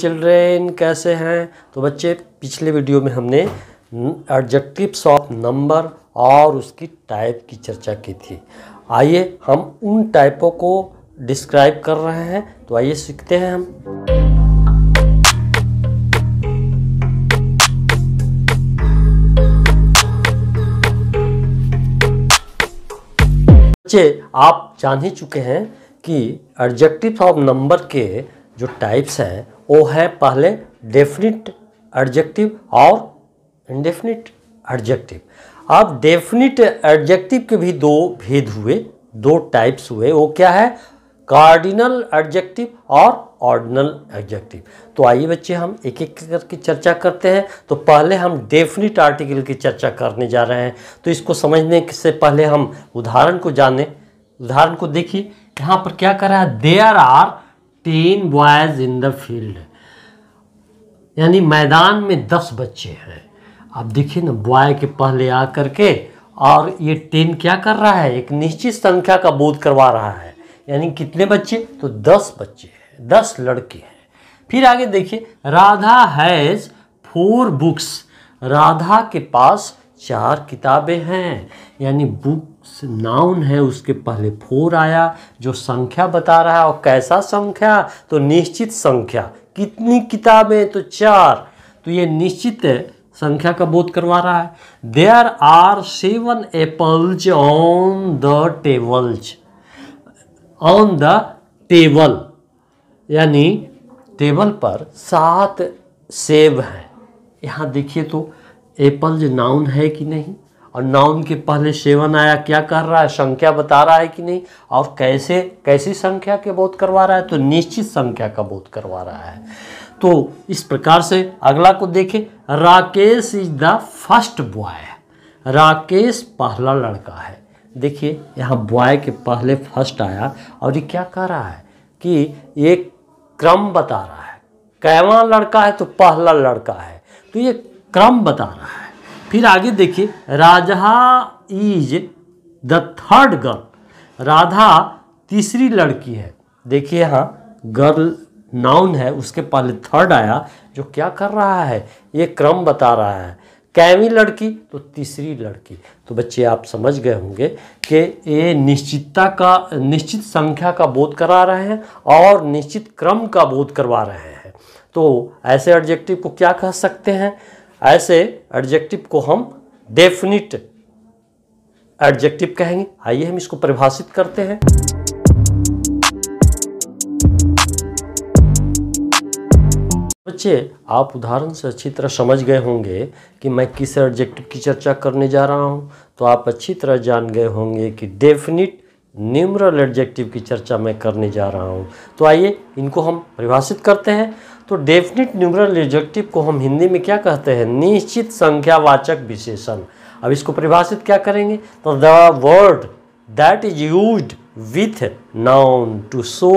children कैसे हैं तो बच्चे पिछले वीडियो में हमने एडजेक्टिव्स ऑफ नंबर और उसकी टाइप की चर्चा की थी आइए हम उन टाइपों को डिस्क्राइब कर रहे हैं तो आइए सीखते हैं हम बच्चे आप जान ही चुके हैं कि एडजेक्टिव्स ऑफ नंबर के जो टाइप्स हैं वो है पहले डेफिनिट एडजेक्टिव और इनडेफिनिट एडजेक्टिव अब डेफिनिट एडजेक्टिव के भी दो भेद हुए दो टाइप्स हुए वो क्या है कार्डिनल एडजेक्टिव और ऑर्डिनल एडजेक्टिव तो आइए बच्चे हम एक एक करके चर्चा करते हैं तो पहले हम डेफिनिट आर्टिकल की चर्चा करने जा रहे हैं तो इसको समझने से पहले हम उदाहरण को जाने उदाहरण को देखिए यहाँ पर क्या कर रहा है there are ten boys in the field यानी मैदान में दस बच्चे हैं अब देखिए ना बॉय के पहले आ करके और ये टेन क्या कर रहा है एक निश्चित संख्या का बोध करवा रहा है यानी कितने बच्चे तो दस बच्चे हैं दस लड़के हैं फिर आगे देखिए Radha has four books Radha के पास चार किताबें हैं यानी बुक्स नाउन है उसके पहले फोर आया जो संख्या बता रहा है और कैसा संख्या तो निश्चित संख्या कितनी किताबें तो चार तो ये निश्चित संख्या का बोध करवा रहा है there are seven apples on the tables on the table यानी टेबल पर सात सेब हैं यहाँ देखिए तो एप्पल जो नाउन है कि नहीं और नाउन के पहले सेवन आया क्या कर रहा है संख्या बता रहा है कि नहीं और कैसे कैसी संख्या के बोध करवा रहा है तो निश्चित संख्या का बोध करवा रहा है तो इस प्रकार से अगला को देखें Rakesh is the first boy Rakesh पहला लड़का है देखिए यहाँ बॉय के पहले फर्स्ट आया और ये क्या कह रहा है कि ये क्रम बता रहा है कैवा लड़का है तो पहला लड़का है तो ये क्रम बता रहा है फिर आगे देखिए Radha is the third girl Radha तीसरी लड़की है देखिए यहाँ गर्ल नाउन है उसके पहले थर्ड आया जो क्या कर रहा है ये क्रम बता रहा है कैवी लड़की तो तीसरी लड़की तो बच्चे आप समझ गए होंगे कि ये निश्चितता का निश्चित संख्या का बोध करा रहे हैं और निश्चित क्रम का बोध करवा रहे हैं तो ऐसे ऑब्जेक्टिव को क्या कह सकते हैं ऐसे एडजेक्टिव को हम डेफिनिट एडजेक्टिव कहेंगे आइए हम इसको परिभाषित करते हैं बच्चे आप उदाहरण से अच्छी तरह समझ गए होंगे कि मैं किस एडजेक्टिव की चर्चा करने जा रहा हूं तो आप अच्छी तरह जान गए होंगे कि डेफिनिट न्यूमरल एडजेक्टिव की चर्चा मैं करने जा रहा हूं तो आइए इनको हम परिभाषित करते हैं तो डेफिनेट न्यूमरल एडजेक्टिव को हम हिंदी में क्या कहते हैं निश्चित संख्यावाचक विशेषण अब इसको परिभाषित क्या करेंगे तो the word that is use with noun to show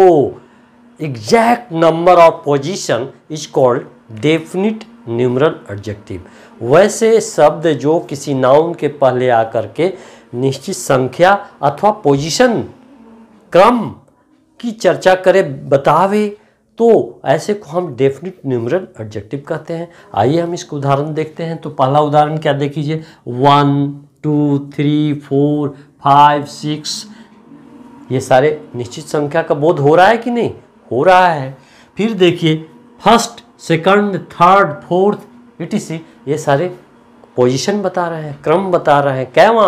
exact number of position is called definite numeral adjective वैसे शब्द जो किसी नाउन के पहले आकर के निश्चित संख्या अथवा पोजिशन क्रम की चर्चा करे बतावे तो ऐसे को हम डेफिनेट न्यूमरल एडजेक्टिव कहते हैं आइए हम इसको उदाहरण देखते हैं तो पहला उदाहरण क्या देख लीजिए one two three four five six ये सारे निश्चित संख्या का बोध हो रहा है कि नहीं हो रहा है फिर देखिए first second third fourth etc ये सारे पोजीशन बता रहे हैं क्रम बता रहे हैं कैवा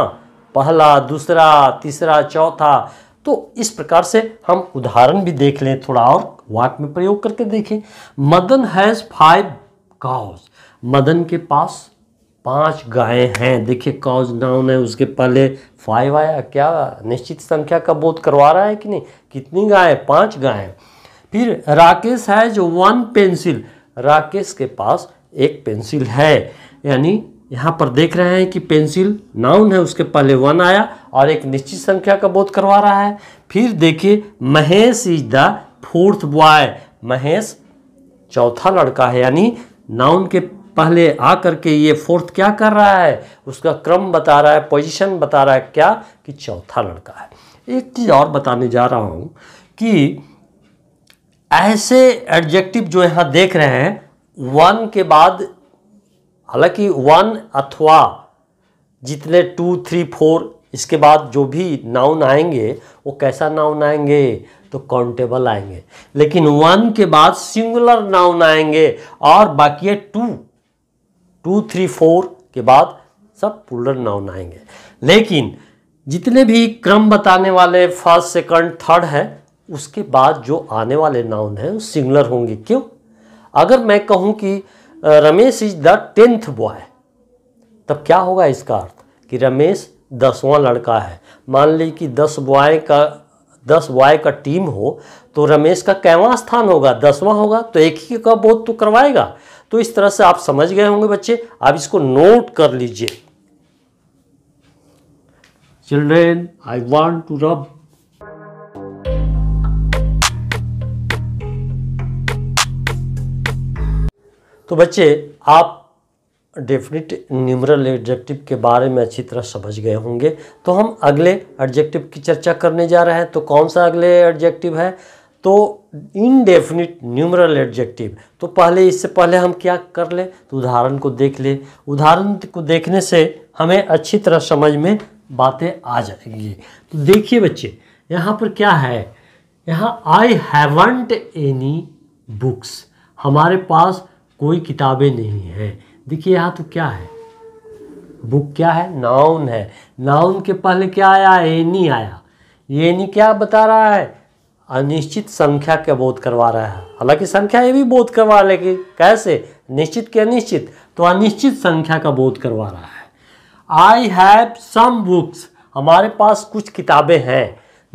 पहला दूसरा तीसरा चौथा तो इस प्रकार से हम उदाहरण भी देख लें थोड़ा और वाक में प्रयोग करके देखें Madan has five cows Madan के पास पांच गायें हैं देखिए काउज नाउन है उसके पहले फाइव आया क्या निश्चित संख्या का बोध करवा रहा है कि नहीं कितनी गायें पांच गायें फिर राकेश है जो वन पेंसिल राकेश के पास एक पेंसिल है यानी यहाँ पर देख रहे हैं कि पेंसिल नाउन है उसके पहले वन आया और एक निश्चित संख्या का बोध करवा रहा है फिर देखिए Mahesh is the fourth boy Mahesh चौथा लड़का है यानी नाउन के पहले आ करके ये फोर्थ क्या कर रहा है उसका क्रम बता रहा है पोजीशन बता रहा है क्या कि चौथा लड़का है एक चीज़ और बताने जा रहा हूँ कि ऐसे एडजेक्टिव जो यहाँ देख रहे हैं वन के बाद हालांकि वन अथवा जितने टू थ्री फोर इसके बाद जो भी नाउन आएंगे वो कैसा नाउन आएंगे तो काउंटेबल आएंगे लेकिन वन के बाद सिंगुलर नाउन आएंगे और बाकी है टू टू थ्री फोर के बाद सब पुलर नाउन आएंगे लेकिन जितने भी क्रम बताने वाले फर्स्ट सेकंड थर्ड है उसके बाद जो आने वाले नाउन है वो सिंगुलर होंगे क्यों अगर मैं कहूँ कि Ramesh is the tenth boy तब क्या होगा इसका अर्थ कि रमेश दसवां लड़का है मान ली कि दस बॉय का दस वाई का टीम हो तो रमेश का कैवा स्थान होगा दसवां होगा तो एक ही का बोध तो करवाएगा तो इस तरह से आप समझ गए होंगे बच्चे आप इसको नोट कर लीजिए children I want to rub तो बच्चे आप डेफिनेट न्यूमरल एडजेक्टिव के बारे में अच्छी तरह समझ गए होंगे तो हम अगले एडजेक्टिव की चर्चा करने जा रहे हैं तो कौन सा अगले एडजेक्टिव है तो इनडेफिनिट न्यूमरल एडजेक्टिव तो पहले इससे पहले हम क्या कर लें तो उदाहरण को देख ले उदाहरण को देखने से हमें अच्छी तरह समझ में बातें आ जाएंगी तो देखिए बच्चे यहाँ पर क्या है यहाँ आई हैवंट एनी बुक्स हमारे पास कोई किताबें नहीं हैं देखिए यहाँ तो क्या है बुक क्या है नाउन है नाउन के पहले क्या आया एनी आया एनी क्या बता रहा है अनिश्चित संख्या का बोध करवा रहा है हालांकि संख्या ये भी बोध करवा लेगी कैसे निश्चित के अनिश्चित तो अनिश्चित संख्या का बोध करवा रहा है आई हैव सम बुक्स हमारे पास कुछ किताबें हैं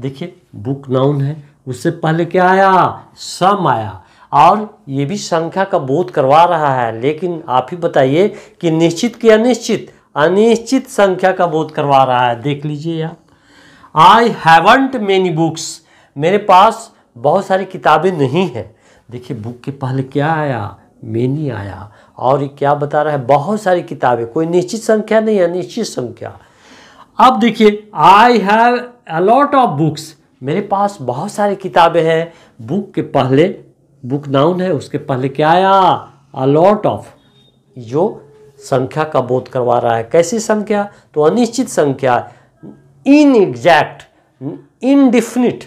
देखिए बुक नाउन है उससे पहले क्या आया सम आया और ये भी संख्या का बोध करवा रहा है लेकिन आप ही बताइए कि निश्चित कि अनिश्चित अनिश्चित संख्या का बोध करवा रहा है देख लीजिए आप आई हैवंट मैनी बुक्स मेरे पास बहुत सारी किताबें नहीं हैं देखिए बुक के पहले क्या आया मैनी आया और ये क्या बता रहा है बहुत सारी किताबें कोई निश्चित संख्या नहीं है निश्चित संख्या अब देखिए I have a lot of books मेरे पास बहुत सारी किताबें हैं बुक के पहले बुक नाउन है उसके पहले क्या आया अलॉट ऑफ जो संख्या का बोध करवा रहा है कैसी संख्या तो अनिश्चित संख्या इन एग्जैक्ट इनडिफिनिट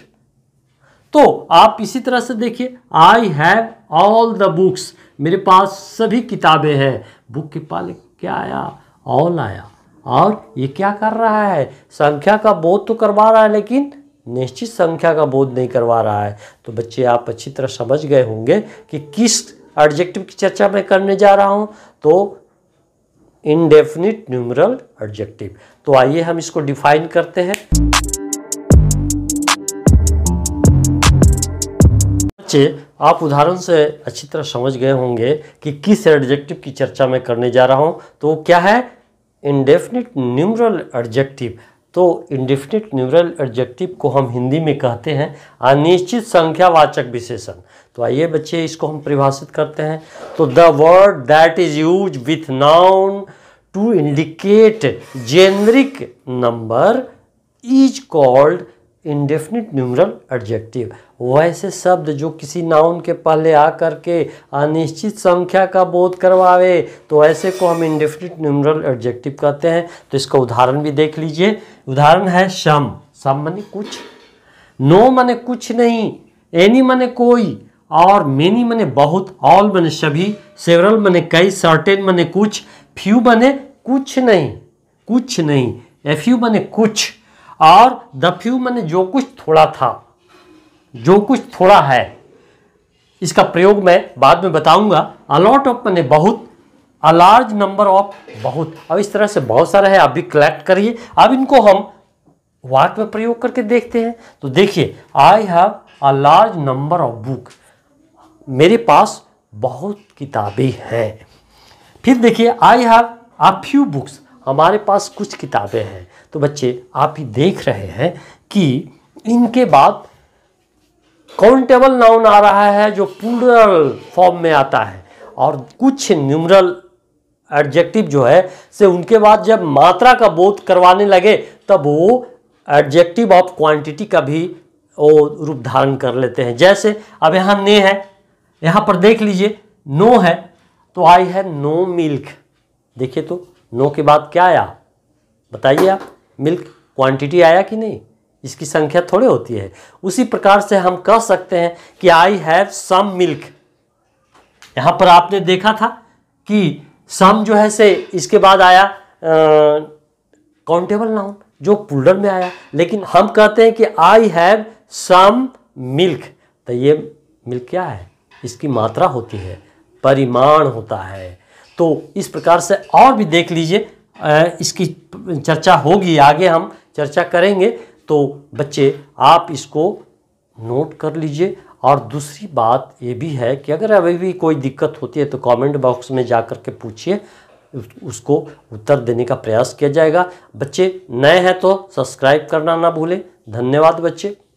तो आप इसी तरह से देखिए I have all the books मेरे पास सभी किताबें हैं बुक के पाले क्या आया ऑल आया और ये क्या कर रहा है संख्या का बोध तो करवा रहा है लेकिन निश्चित संख्या का बोध नहीं करवा रहा है तो बच्चे आप अच्छी तरह समझ गए होंगे कि किस एडजेक्टिव की चर्चा मैं करने जा रहा हूँ तो इनडेफिनिट न्यूमरल एडजेक्टिव तो आइए हम इसको डिफाइन करते हैं बच्चे आप उदाहरण से अच्छी तरह समझ गए होंगे कि किस एडजेक्टिव की चर्चा मैं करने जा रहा हूँ तो क्या है इनडेफिनिट न्यूमरल एडजेक्टिव तो इंडिफिनिट न्यूरल एडजेक्टिव को हम हिंदी में कहते हैं अनिश्चित संख्यावाचक विशेषण तो आइए बच्चे इसको हम परिभाषित करते हैं तो the word that is use with noun to indicate generic number is called indefinite numeral adjective वैसे शब्द जो किसी नाउन के पहले आ करके अनिश्चित संख्या का बोध करवावे तो ऐसे को हम इंडेफिनिट न्यूमरल एडजेक्टिव कहते हैं तो इसका उदाहरण भी देख लीजिए उदाहरण है सम सम माने कुछ नो माने कुछ नहीं एनी माने कोई और मेनी माने बहुत ऑल माने सभी सेवरल माने कई सर्टेन माने कुछ फ्यू माने कुछ नहीं कुछ नहीं एफ यू माने कुछ और द फ्यू मैंने जो कुछ थोड़ा था जो कुछ थोड़ा है इसका प्रयोग मैं बाद में बताऊंगा अलॉट ऑफ मैंने बहुत अ लार्ज नंबर ऑफ बहुत अब इस तरह से बहुत सारा है आप भी कलेक्ट करिए अब इनको हम वाक में प्रयोग करके देखते हैं तो देखिए I have a large number of book मेरे पास बहुत किताबें हैं फिर देखिए I have a few books हमारे पास कुछ किताबें हैं तो बच्चे आप ही देख रहे हैं कि इनके बाद काउंटेबल नाउन आ रहा है जो प्लूरल फॉर्म में आता है और कुछ न्यूमरल एडजेक्टिव जो है से उनके बाद जब मात्रा का बोध करवाने लगे तब वो एडजेक्टिव ऑफ क्वांटिटी का भी वो रूप धारण कर लेते हैं जैसे अब यहाँ ने है यहाँ पर देख लीजिए नो है तो आई है नो मिल्क देखिए तो नौ के बाद क्या आया बताइए आप मिल्क क्वांटिटी आया कि नहीं इसकी संख्या थोड़ी होती है उसी प्रकार से हम कह सकते हैं कि आई हैव सम मिल्क यहाँ पर आपने देखा था कि सम जो है से इसके बाद आया काउंटेबल नाउन जो पुलर में आया लेकिन हम कहते हैं कि आई हैव सम मिल्क तो ये मिल्क क्या है इसकी मात्रा होती है परिमाण होता है तो इस प्रकार से और भी देख लीजिए इसकी चर्चा होगी आगे हम चर्चा करेंगे तो बच्चे आप इसको नोट कर लीजिए और दूसरी बात ये भी है कि अगर अभी भी कोई दिक्कत होती है तो कमेंट बॉक्स में जा कर के पूछिए उसको उत्तर देने का प्रयास किया जाएगा बच्चे नए हैं तो सब्सक्राइब करना ना भूलें धन्यवाद बच्चे